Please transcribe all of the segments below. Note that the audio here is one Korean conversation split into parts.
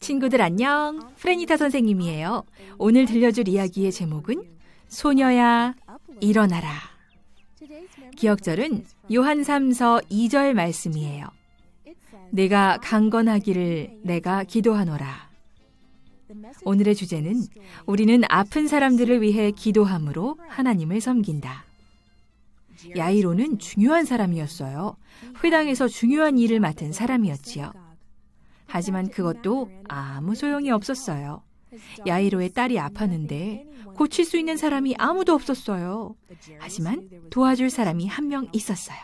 친구들 안녕. 프레니타 선생님이에요. 오늘 들려줄 이야기의 제목은 소녀야 일어나라. 기억절은 요한 3서 2절 말씀이에요. 내가 강건하기를 내가 기도하노라. 오늘의 주제는 우리는 아픈 사람들을 위해 기도함으로 하나님을 섬긴다. 야이로는 중요한 사람이었어요. 회당에서 중요한 일을 맡은 사람이었지요. 하지만 그것도 아무 소용이 없었어요. 야이로의 딸이 아팠는데 고칠 수 있는 사람이 아무도 없었어요. 하지만 도와줄 사람이 한 명 있었어요.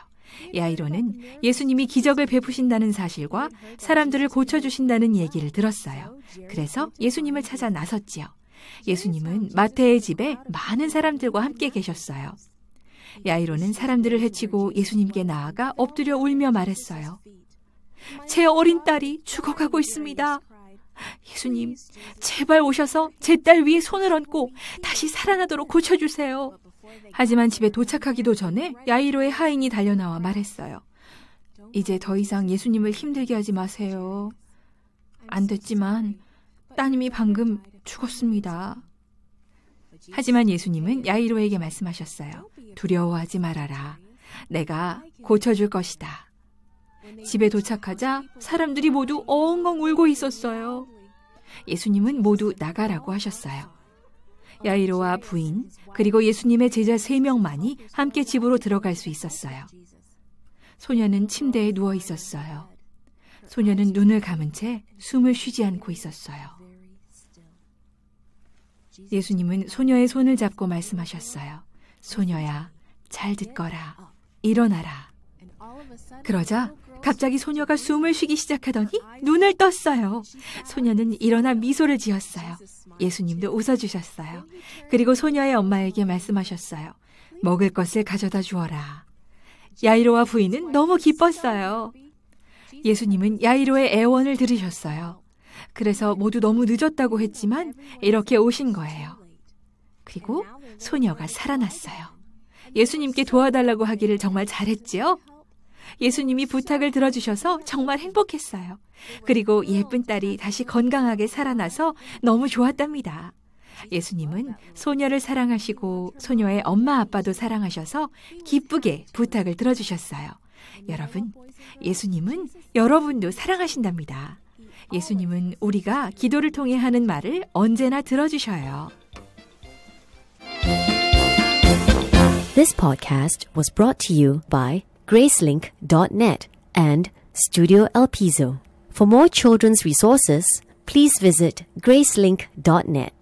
야이로는 예수님이 기적을 베푸신다는 사실과 사람들을 고쳐주신다는 얘기를 들었어요. 그래서 예수님을 찾아 나섰지요. 예수님은 마태의 집에 많은 사람들과 함께 계셨어요. 야이로는 사람들을 해치고 예수님께 나아가 엎드려 울며 말했어요. 제 어린 딸이 죽어가고 있습니다. 예수님, 제발 오셔서 제 딸 위에 손을 얹고 다시 살아나도록 고쳐주세요. 하지만 집에 도착하기도 전에 야이로의 하인이 달려나와 말했어요. 이제 더 이상 예수님을 힘들게 하지 마세요. 안 됐지만 따님이 방금 죽었습니다. 하지만 예수님은 야이로에게 말씀하셨어요. 두려워하지 말아라. 내가 고쳐줄 것이다. 집에 도착하자 사람들이 모두 엉엉 울고 있었어요. 예수님은 모두 나가라고 하셨어요. 야이로와 부인, 그리고 예수님의 제자 세명만이 함께 집으로 들어갈 수 있었어요. 소녀는 침대에 누워 있었어요. 소녀는 눈을 감은 채 숨을 쉬지 않고 있었어요. 예수님은 소녀의 손을 잡고 말씀하셨어요. 소녀야, 잘 듣거라. 일어나라. 그러자 갑자기 소녀가 숨을 쉬기 시작하더니 눈을 떴어요. 소녀는 일어나 미소를 지었어요. 예수님도 웃어주셨어요. 그리고 소녀의 엄마에게 말씀하셨어요. 먹을 것을 가져다 주어라. 야이로와 부인은 너무 기뻤어요. 예수님은 야이로의 애원을 들으셨어요. 그래서 모두 너무 늦었다고 했지만 이렇게 오신 거예요. 그리고 소녀가 살아났어요. 예수님께 도와달라고 하기를 정말 잘했지요? 예수님이 부탁을 들어주셔서 정말 행복했어요. 그리고 예쁜 딸이 다시 건강하게 살아나서 너무 좋았답니다. 예수님은 소녀를 사랑하시고 소녀의 엄마 아빠도 사랑하셔서 기쁘게 부탁을 들어주셨어요. 여러분, 예수님은 여러분도 사랑하신답니다. 예수님은 우리가 기도를 통해 하는 말을 언제나 들어주셔요. This podcast was brought to you by gracelink.net and Studio El Piso. For more children's resources, please visit gracelink.net.